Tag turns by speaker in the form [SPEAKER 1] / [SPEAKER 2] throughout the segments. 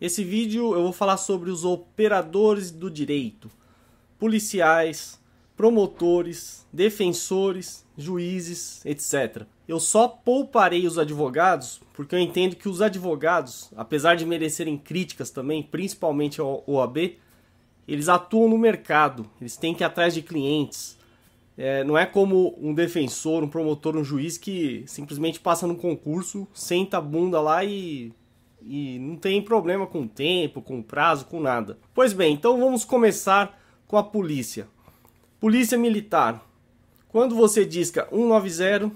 [SPEAKER 1] Esse vídeo eu vou falar sobre os operadores do direito, policiais, promotores, defensores, juízes, etc. Eu só pouparei os advogados porque eu entendo que os advogados, apesar de merecerem críticas também, principalmente ao OAB, eles atuam no mercado, eles têm que ir atrás de clientes. É, não é como um defensor, um promotor, um juiz que simplesmente passa num concurso, senta a bunda lá e e não tem problema com tempo, com prazo, com nada. Pois bem, então vamos começar com a polícia. Polícia militar. Quando você disca 190, é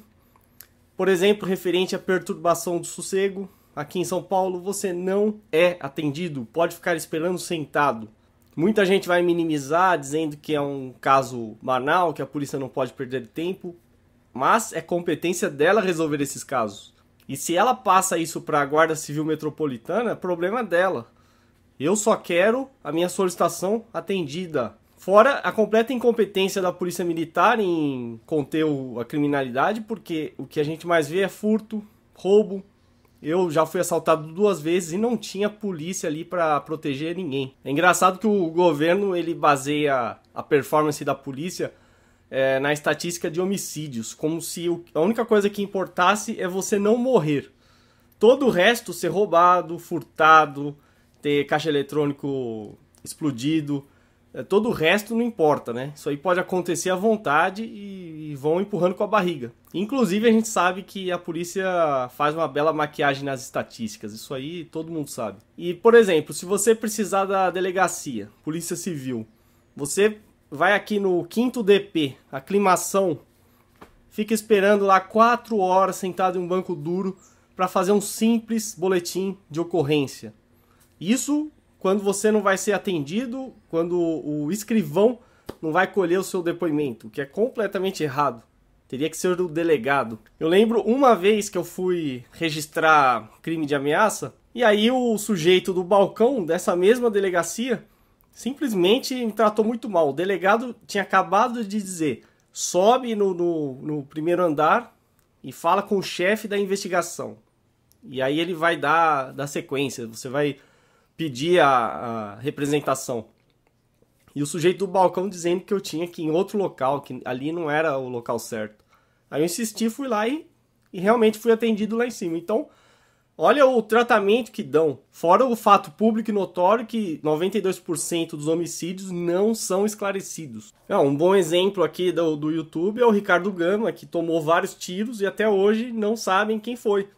[SPEAKER 1] por exemplo, referente à perturbação do sossego, aqui em São Paulo você não é atendido, pode ficar esperando sentado. Muita gente vai minimizar dizendo que é um caso banal, que a polícia não pode perder tempo, mas é competência dela resolver esses casos. E se ela passa isso para a Guarda Civil Metropolitana, é problema dela. Eu só quero a minha solicitação atendida. Fora a completa incompetência da Polícia Militar em conter a criminalidade, porque o que a gente mais vê é furto, roubo. Eu já fui assaltado duas vezes e não tinha polícia ali para proteger ninguém. É engraçado que o governo ele baseia a performance da polícia é, na estatística de homicídios, como se o, a única coisa que importasse é você não morrer. Todo o resto, ser roubado, furtado, ter caixa eletrônico explodido, é, todo o resto não importa, né? Isso aí pode acontecer à vontade e, e vão empurrando com a barriga. Inclusive, a gente sabe que a polícia faz uma bela maquiagem nas estatísticas, isso aí todo mundo sabe. E, por exemplo, se você precisar da delegacia, polícia civil, você vai aqui no quinto DP, aclimação, fica esperando lá quatro horas sentado em um banco duro para fazer um simples boletim de ocorrência. Isso quando você não vai ser atendido, quando o escrivão não vai colher o seu depoimento, o que é completamente errado. Teria que ser do delegado. Eu lembro uma vez que eu fui registrar crime de ameaça, e aí o sujeito do balcão dessa mesma delegacia simplesmente me tratou muito mal. O delegado tinha acabado de dizer: sobe no, no, no primeiro andar e fala com o chefe da investigação. E aí ele vai dar, dar sequência, você vai pedir a, a, representação. E o sujeito do balcão dizendo que eu tinha que ir em outro local, que ali não era o local certo. Aí eu insisti, fui lá e, e realmente fui atendido lá em cima. Então, Olha o tratamento que dão. Fora o fato público e notório que 92% dos homicídios não são esclarecidos. Ah, um bom exemplo aqui do, do YouTube é o Ricardo Gama, que tomou vários tiros e até hoje não sabem quem foi.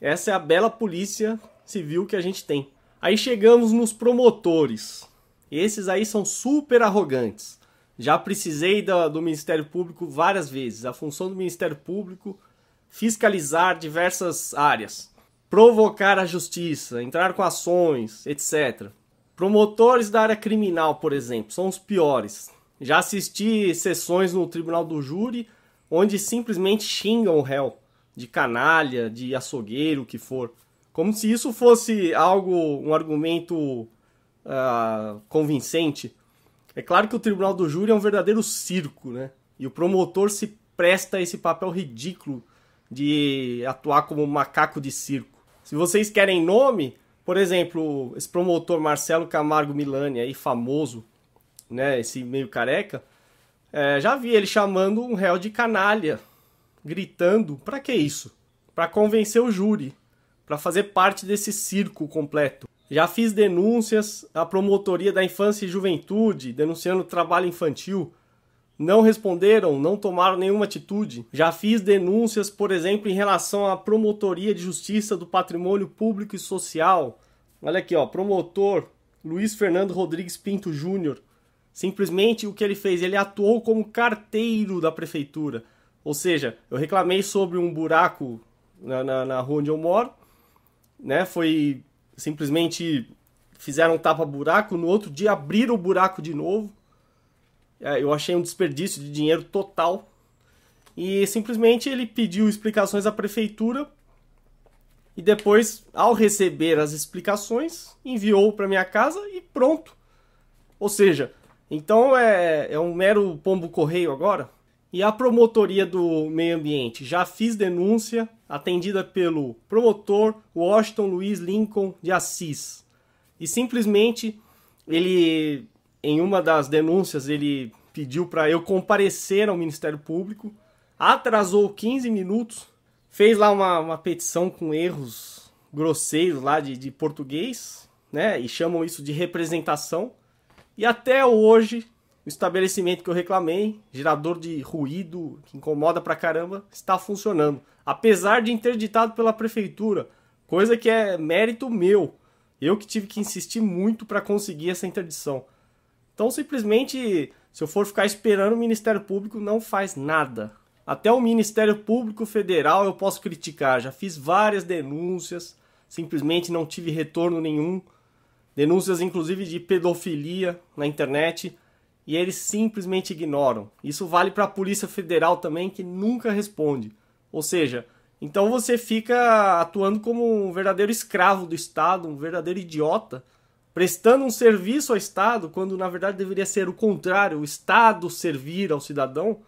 [SPEAKER 1] Essa é a bela polícia civil que a gente tem. Aí chegamos nos promotores. Esses aí são super arrogantes. Já precisei do, do Ministério Público várias vezes. A função do Ministério Público fiscalizar diversas áreas provocar a justiça, entrar com ações, etc. Promotores da área criminal, por exemplo, são os piores. Já assisti sessões no tribunal do júri onde simplesmente xingam o réu de canalha, de açougueiro, o que for. Como se isso fosse algo, um argumento uh, convincente. É claro que o tribunal do júri é um verdadeiro circo, né? E o promotor se presta a esse papel ridículo de atuar como um macaco de circo. Se vocês querem nome, por exemplo, esse promotor Marcelo Camargo Milani, aí famoso, né, esse meio careca, é, já vi ele chamando um réu de canalha, gritando, para que isso? Para convencer o júri, para fazer parte desse circo completo. Já fiz denúncias à promotoria da infância e juventude, denunciando trabalho infantil, não responderam, não tomaram nenhuma atitude. Já fiz denúncias, por exemplo, em relação à Promotoria de Justiça do Patrimônio Público e Social. Olha aqui, ó, promotor Luiz Fernando Rodrigues Pinto Júnior. Simplesmente o que ele fez, ele atuou como carteiro da prefeitura. Ou seja, eu reclamei sobre um buraco na, na, na rua onde eu moro, né? Foi simplesmente fizeram um tapa buraco, no outro dia abriram o buraco de novo. É, eu achei um desperdício de dinheiro total. E simplesmente ele pediu explicações à prefeitura e depois, ao receber as explicações, enviou para minha casa e pronto. Ou seja, então é, é um mero pombo correio agora. E a promotoria do meio ambiente já fiz denúncia, atendida pelo promotor Washington Luiz Lincoln de Assis. E simplesmente ele em uma das denúncias, ele pediu para eu comparecer ao Ministério Público, atrasou 15 minutos, fez lá uma, uma petição com erros grosseiros lá de, de português, né? E chamam isso de representação. E até hoje, o estabelecimento que eu reclamei, gerador de ruído que incomoda pra caramba, está funcionando. Apesar de interditado pela prefeitura, coisa que é mérito meu. Eu que tive que insistir muito para conseguir essa interdição. Então, simplesmente, se eu for ficar esperando, o Ministério Público não faz nada. Até o Ministério Público Federal eu posso criticar. Já fiz várias denúncias, simplesmente não tive retorno nenhum. Denúncias, inclusive, de pedofilia na internet. E eles simplesmente ignoram. Isso vale para a Polícia Federal também, que nunca responde. Ou seja, então você fica atuando como um verdadeiro escravo do Estado, um verdadeiro idiota prestando um serviço ao Estado, quando na verdade deveria ser o contrário, o Estado servir ao cidadão,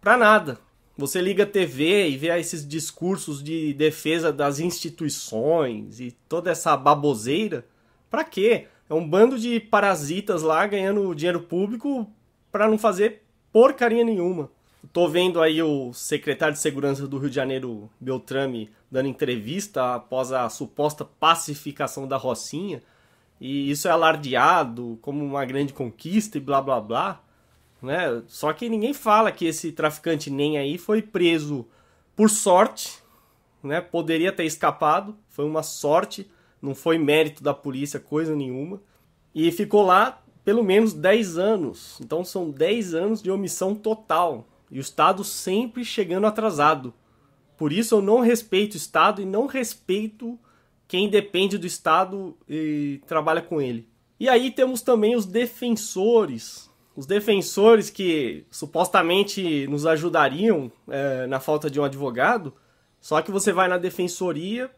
[SPEAKER 1] para nada. Você liga a TV e vê esses discursos de defesa das instituições e toda essa baboseira, para quê? É um bando de parasitas lá ganhando dinheiro público para não fazer porcaria nenhuma. Tô vendo aí o secretário de Segurança do Rio de Janeiro, Beltrame, dando entrevista após a suposta pacificação da Rocinha e isso é alardeado como uma grande conquista e blá blá blá, né? Só que ninguém fala que esse traficante nem aí foi preso por sorte, né? Poderia ter escapado, foi uma sorte, não foi mérito da polícia coisa nenhuma. E ficou lá pelo menos 10 anos. Então são 10 anos de omissão total e o Estado sempre chegando atrasado. Por isso eu não respeito o Estado e não respeito quem depende do Estado e trabalha com ele. E aí temos também os defensores, os defensores que supostamente nos ajudariam é, na falta de um advogado, só que você vai na defensoria,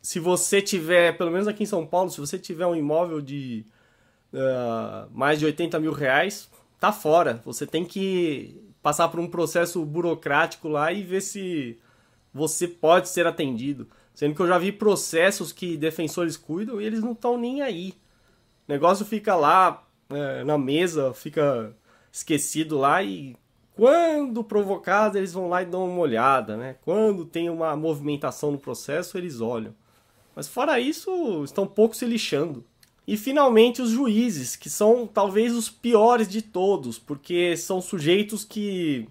[SPEAKER 1] se você tiver, pelo menos aqui em São Paulo, se você tiver um imóvel de uh, mais de 80 mil reais, tá fora. Você tem que passar por um processo burocrático lá e ver se você pode ser atendido. Sendo que eu já vi processos que defensores cuidam e eles não estão nem aí. O negócio fica lá é, na mesa, fica esquecido lá e quando provocado eles vão lá e dão uma olhada, né? Quando tem uma movimentação no processo eles olham. Mas fora isso, estão pouco se lixando. E finalmente os juízes, que são talvez os piores de todos, porque são sujeitos que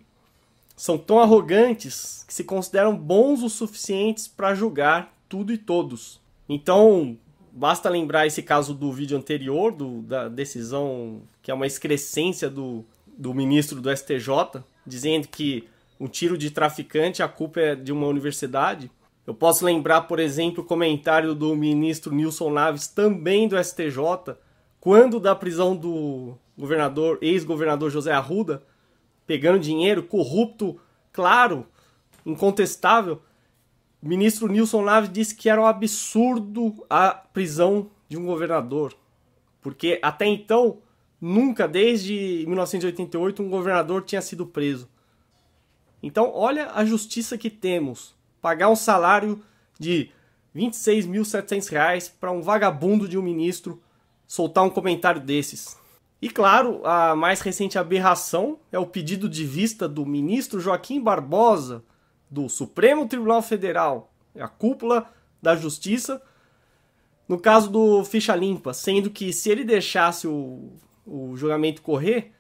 [SPEAKER 1] são tão arrogantes que se consideram bons o suficientes para julgar tudo e todos. Então, basta lembrar esse caso do vídeo anterior, do, da decisão que é uma excrescência do, do ministro do STJ, dizendo que um tiro de traficante, a culpa é de uma universidade. Eu posso lembrar, por exemplo, o comentário do ministro Nilson Naves, também do STJ, quando da prisão do governador, ex-governador José Arruda, pegando dinheiro, corrupto, claro, incontestável. O ministro Nilson Naves disse que era um absurdo a prisão de um governador, porque até então nunca desde 1988 um governador tinha sido preso. Então, olha a justiça que temos. Pagar um salário de R$ 26.700 para um vagabundo de um ministro soltar um comentário desses. E claro, a mais recente aberração é o pedido de vista do ministro Joaquim Barbosa, do Supremo Tribunal Federal, é a cúpula da justiça, no caso do Ficha Limpa, sendo que se ele deixasse o, o julgamento correr,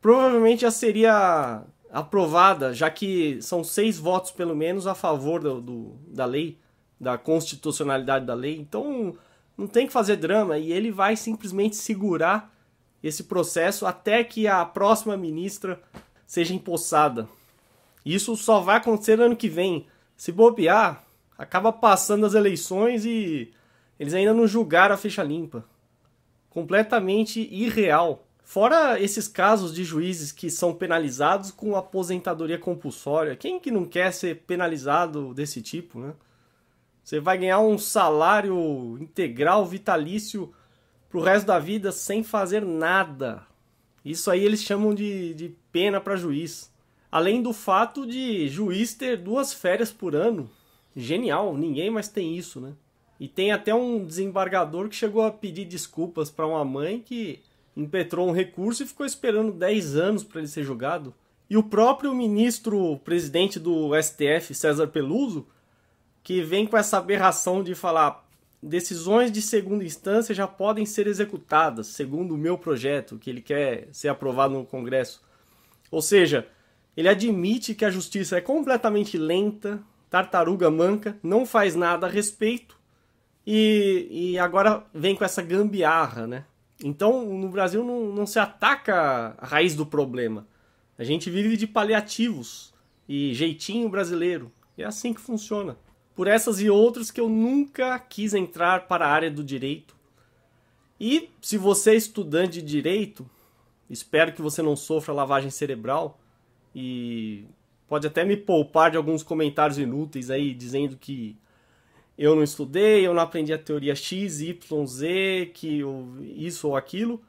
[SPEAKER 1] provavelmente já seria aprovada, já que são seis votos pelo menos a favor do, do, da lei, da constitucionalidade da lei. Então não tem que fazer drama e ele vai simplesmente segurar esse processo até que a próxima ministra seja empossada. Isso só vai acontecer ano que vem. Se bobear, acaba passando as eleições e eles ainda não julgaram a ficha limpa. Completamente irreal. Fora esses casos de juízes que são penalizados com aposentadoria compulsória. Quem que não quer ser penalizado desse tipo, né? Você vai ganhar um salário integral vitalício pro resto da vida sem fazer nada. Isso aí eles chamam de, de pena para juiz. Além do fato de juiz ter duas férias por ano. Genial, ninguém mais tem isso, né? E tem até um desembargador que chegou a pedir desculpas para uma mãe que impetrou um recurso e ficou esperando 10 anos para ele ser julgado. E o próprio ministro presidente do STF, César Peluso, que vem com essa aberração de falar decisões de segunda instância já podem ser executadas, segundo o meu projeto, que ele quer ser aprovado no Congresso. Ou seja, ele admite que a justiça é completamente lenta, tartaruga manca, não faz nada a respeito e, e agora vem com essa gambiarra, né? Então, no Brasil não, não se ataca a raiz do problema. A gente vive de paliativos e jeitinho brasileiro. E é assim que funciona. Por essas e outras que eu nunca quis entrar para a área do direito. E se você é estudante de direito, espero que você não sofra lavagem cerebral e pode até me poupar de alguns comentários inúteis aí dizendo que eu não estudei, eu não aprendi a teoria X, Y, Z, que eu, isso ou aquilo,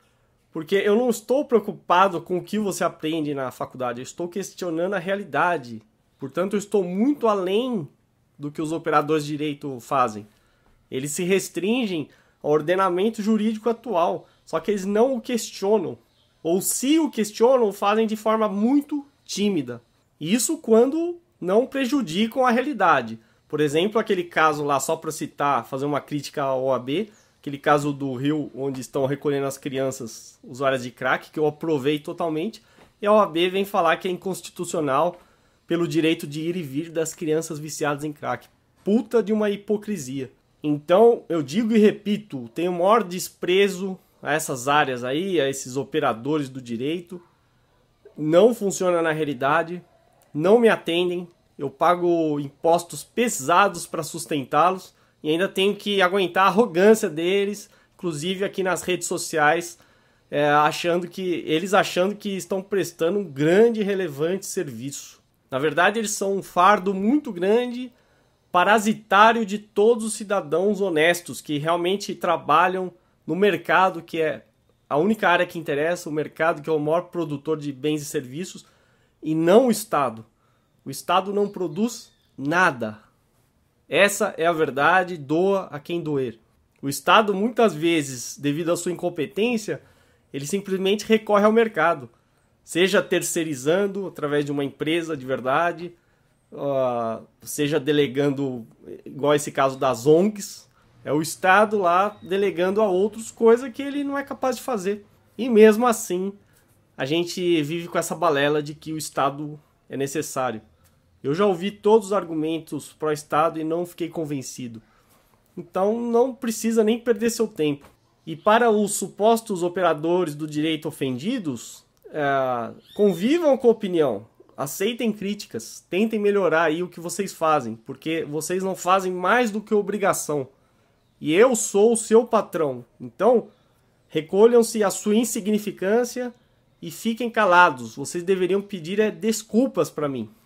[SPEAKER 1] porque eu não estou preocupado com o que você aprende na faculdade, eu estou questionando a realidade. Portanto, eu estou muito além do que os operadores de direito fazem. Eles se restringem ao ordenamento jurídico atual, só que eles não o questionam. Ou se o questionam, fazem de forma muito tímida. Isso quando não prejudicam a realidade. Por exemplo, aquele caso lá, só para citar, fazer uma crítica à OAB, aquele caso do Rio, onde estão recolhendo as crianças usuárias de crack, que eu aprovei totalmente, e a OAB vem falar que é inconstitucional pelo direito de ir e vir das crianças viciadas em crack. Puta de uma hipocrisia. Então, eu digo e repito, tenho o maior desprezo a essas áreas aí, a esses operadores do direito. Não funciona na realidade, não me atendem, eu pago impostos pesados para sustentá-los e ainda tenho que aguentar a arrogância deles, inclusive aqui nas redes sociais, é, achando que eles achando que estão prestando um grande e relevante serviço. Na verdade, eles são um fardo muito grande, parasitário de todos os cidadãos honestos que realmente trabalham no mercado, que é a única área que interessa, o mercado que é o maior produtor de bens e serviços, e não o Estado. O Estado não produz nada. Essa é a verdade, doa a quem doer. O Estado, muitas vezes, devido à sua incompetência, ele simplesmente recorre ao mercado seja terceirizando através de uma empresa de verdade, seja delegando, igual esse caso das ONGs, é o Estado lá delegando a outros coisa que ele não é capaz de fazer. E mesmo assim, a gente vive com essa balela de que o Estado é necessário. Eu já ouvi todos os argumentos pró-Estado e não fiquei convencido. Então não precisa nem perder seu tempo. E para os supostos operadores do direito ofendidos, é, convivam com a opinião, aceitem críticas, tentem melhorar aí o que vocês fazem, porque vocês não fazem mais do que obrigação. E eu sou o seu patrão. Então, recolham-se à sua insignificância e fiquem calados. Vocês deveriam pedir é, desculpas para mim.